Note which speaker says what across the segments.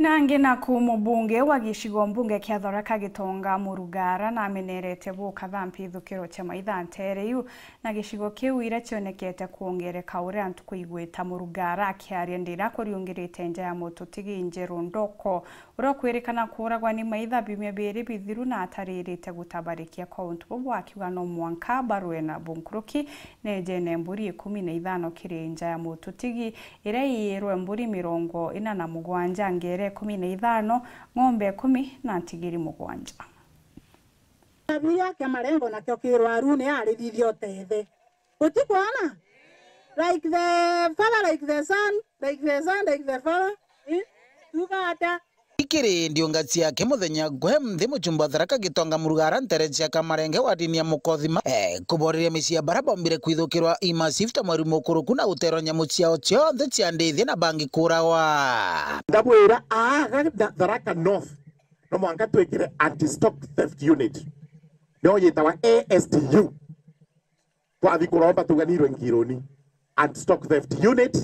Speaker 1: nange nakuuma obunge wa gishigo mbunge kiathora ka gitonga murugara namenerete buka thamphithukiro kya maitha yu na gishigo kiu ira kionekete kuongere kaure antu kuigwita murugara akiaria ndira kuriungirite nja ya moto tigi njeru ndoko uria kwirikana kuragwa ni maitha bimia biri bithiru na ataririte gutabarikia kwa untu bubu akiuga no mwanka barue na bunkuruki jene mburi ikumi na ithano kiri nja ya tigi ira iirwe mburi mirongo ina na mugwanja ngere ikumi na ithano ng'ombe ikumi na ntigiri mugwanja
Speaker 2: thabu yake marengo nakio kirwaru ni arithithio tethe utikwana like the father like the son like the son like the father eh?
Speaker 1: tugata
Speaker 2: kirindi ungatsi yake muthenya ngwe nthi mujumba tharaka gitonga murugara ya kamarenge wa dini wadinia mukothima e eh, kuborire micia bara bombire kwithukirwa imasifta mweri mukuruku na guterwa nyamu ciao cionthe cia ndithia na bangi kurawa
Speaker 3: ndamwira aga tharaka north no mwanga twikire anti stock theft unit no yitawa ASTU twathi kuromba tuganirwe ngironi anti stock theft unit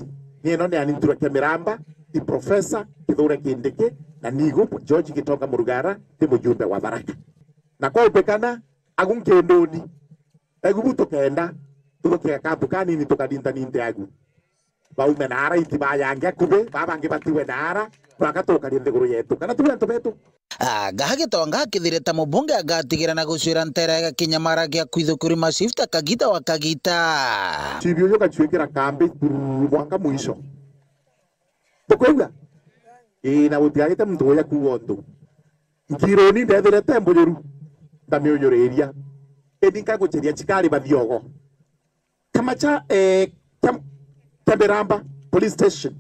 Speaker 3: ni eno ni anintureke miramba iprofesa kithure kindiki na nigo George Gitoka Murugara ti mujumbe wa Baraka na kwa upekana agun kendoni egubu tukenda tugokiga kambu kanini tukadinta ninte agu baume nara iti bayange kube babange batiwe nara twaka tukarie nthiguru yetu kana tuwe tiwe antu ah, betu gagagitonga akithire ta mubunge
Speaker 2: agatigira na gucwira ntera gakinya maragi akwithukuri mashifta kagita wa kagita
Speaker 3: cibio yo gacuikira kambi mwaka mwiso tukwigua ina na gutiagite muntu uria kuga undu ngironi ndethire te mbuyuru ndami uyuriria indi nkaguceria chikari bathiogo kamacha eh kam kaberamba police station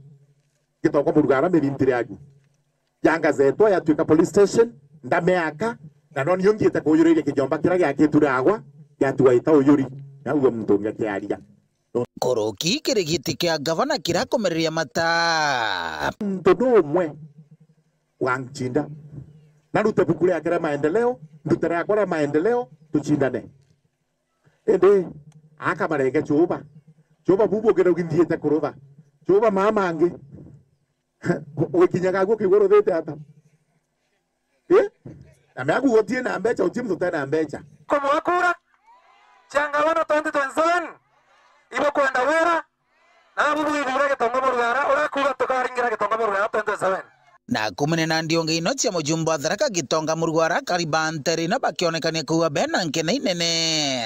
Speaker 3: gitoko murugara mirintire anyu yanga zeto ya tuika police station nda meaka na non no niungiite kuyuriria kijomba kira giakituragwa giatuaita uyuri nauo muntu ngekiaria
Speaker 2: Nguruki kä rä gä kä ngavana kä rakomereria mata ndodo
Speaker 3: ndå mwe wanchinda na rute bukule rä ake maendeleo ndute rä akwa maendeleo tå cindane ä akamarenge cåba cåba bubu å ngä raugithiä te kå rå ba cåba maa mangä å kinyaga guo kä igå na mä akugotie na mbeca å cimtå tena mbeca
Speaker 4: kå
Speaker 2: kumenena ndiongo ino cia mujumbo wa tharaka gitonga na karibante rino bakionekania kuwa bena nkene inene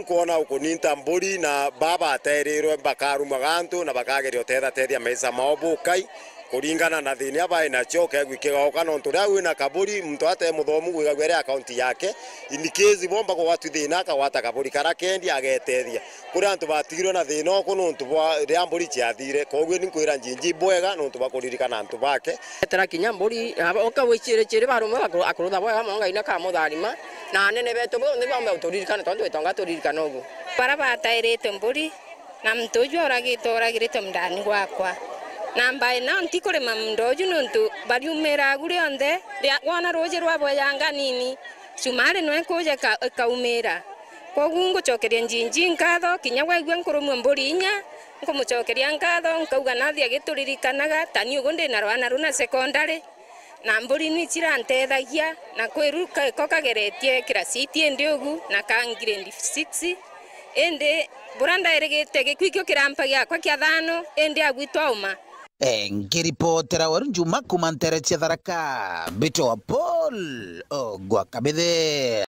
Speaker 5: nkwona ninta mburi na baba aterirwe bakarumaga antu na bakageria utethatethia maisa mao bukai kuringana na thini aba ina choke kegwikigaoka no ntu ria wina kaburi mtu ate muthomu gwiga gwere account yake inikizi bomba kwa gwatu thina wata kaburi kara kendi agetethia kuri antu batigiro na thina oku nuntu bwa ria mburi ciathire koguo ninkwira njinji bwega nuntu bwa kuririkana
Speaker 4: antu bake etera kinya mburi okagwicire ciri barume akurutha bwega mono ka nakamutharima na anene betu bonthe bombe turirikane tondu itonga turirikana uguo bara batairite mburi na mtu uju oragite oragirite mndani gwakwa na mbae na ntikurima ndoju nuntu bariumira guri onthe wona ruji rwabwa yanga nini cumari no ikuja ikaumira koguo ngucokeria njinji nkatho kinya waigua nkurumwa mburi inya nkumucokeria nkatho nkauga nathi agituririkanaga tani ugu ndina rwana runa secondary na mburi ni cirantethagia na kwiru ko kira city indi ugu na ka grade 6 indi mbura ndairigite gikuikio kirampa giakwa kia thano indi agwitwa uma
Speaker 2: nkiripotera weru njuma kumanteretya tharaka bito wa paul ogwa kabithe